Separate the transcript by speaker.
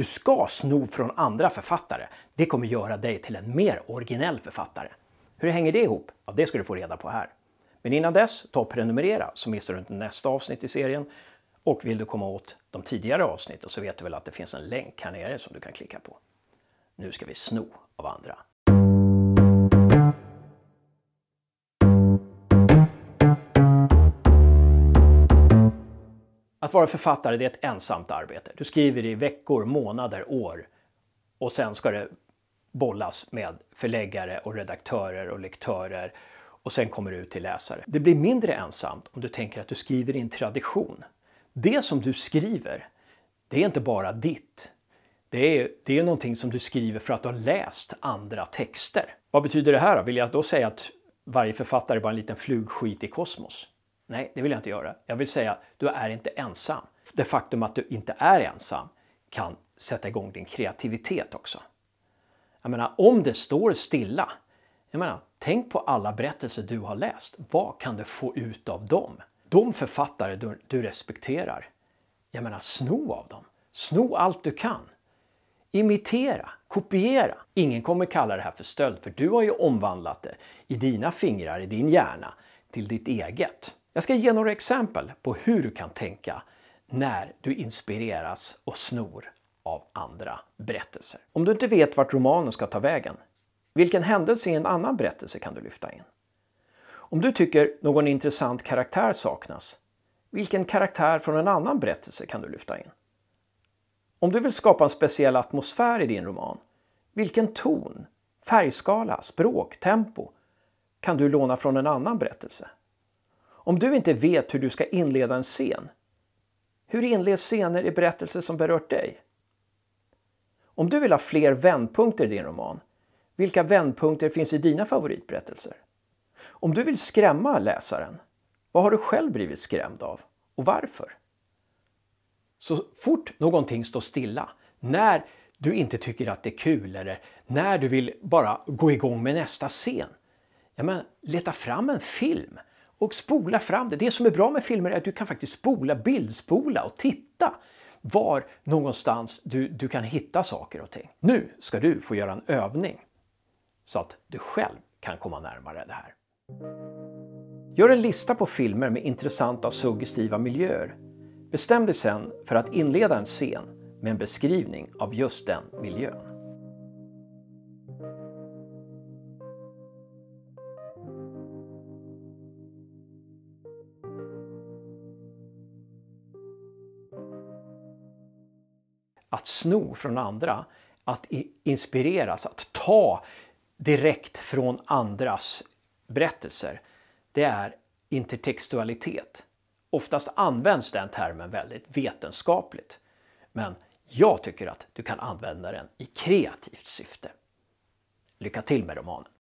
Speaker 1: Du ska sno från andra författare. Det kommer göra dig till en mer originell författare. Hur hänger det ihop? Ja, det ska du få reda på här. Men innan dess, ta och prenumerera så missar du inte nästa avsnitt i serien. Och vill du komma åt de tidigare avsnitten så vet du väl att det finns en länk här nere som du kan klicka på. Nu ska vi sno av andra. Att vara författare det är ett ensamt arbete. Du skriver i veckor, månader, år och sen ska det bollas med förläggare och redaktörer och lektörer och sen kommer det ut till läsare. Det blir mindre ensamt om du tänker att du skriver i en tradition. Det som du skriver, det är inte bara ditt. Det är, det är någonting som du skriver för att du har läst andra texter. Vad betyder det här då? Vill jag då säga att varje författare är bara en liten flugskit i kosmos? Nej, det vill jag inte göra. Jag vill säga, du är inte ensam. Det faktum att du inte är ensam kan sätta igång din kreativitet också. Jag menar, om det står stilla, jag menar, tänk på alla berättelser du har läst. Vad kan du få ut av dem? De författare du, du respekterar, jag menar, sno av dem. Sno allt du kan. Imitera, kopiera. Ingen kommer kalla det här för stöld, för du har ju omvandlat det i dina fingrar, i din hjärna, till ditt eget. Jag ska ge några exempel på hur du kan tänka när du inspireras och snor av andra berättelser. Om du inte vet vart romanen ska ta vägen, vilken händelse i en annan berättelse kan du lyfta in? Om du tycker någon intressant karaktär saknas, vilken karaktär från en annan berättelse kan du lyfta in? Om du vill skapa en speciell atmosfär i din roman, vilken ton, färgskala, språk, tempo kan du låna från en annan berättelse? Om du inte vet hur du ska inleda en scen, hur inleds scener i berättelser som berört dig? Om du vill ha fler vändpunkter i din roman, vilka vändpunkter finns i dina favoritberättelser? Om du vill skrämma läsaren, vad har du själv blivit skrämd av och varför? Så fort någonting står stilla, när du inte tycker att det är kul eller när du vill bara gå igång med nästa scen, ja, men leta fram en film och spola fram det. Det som är bra med filmer är att du kan faktiskt spola, bildspola och titta var någonstans du, du kan hitta saker och ting. Nu ska du få göra en övning så att du själv kan komma närmare det här. Gör en lista på filmer med intressanta suggestiva miljöer. Bestäm dig sen för att inleda en scen med en beskrivning av just den miljön. att sno från andra, att inspireras, att ta direkt från andras berättelser, det är intertextualitet. Oftast används den termen väldigt vetenskapligt, men jag tycker att du kan använda den i kreativt syfte. Lycka till med romanen!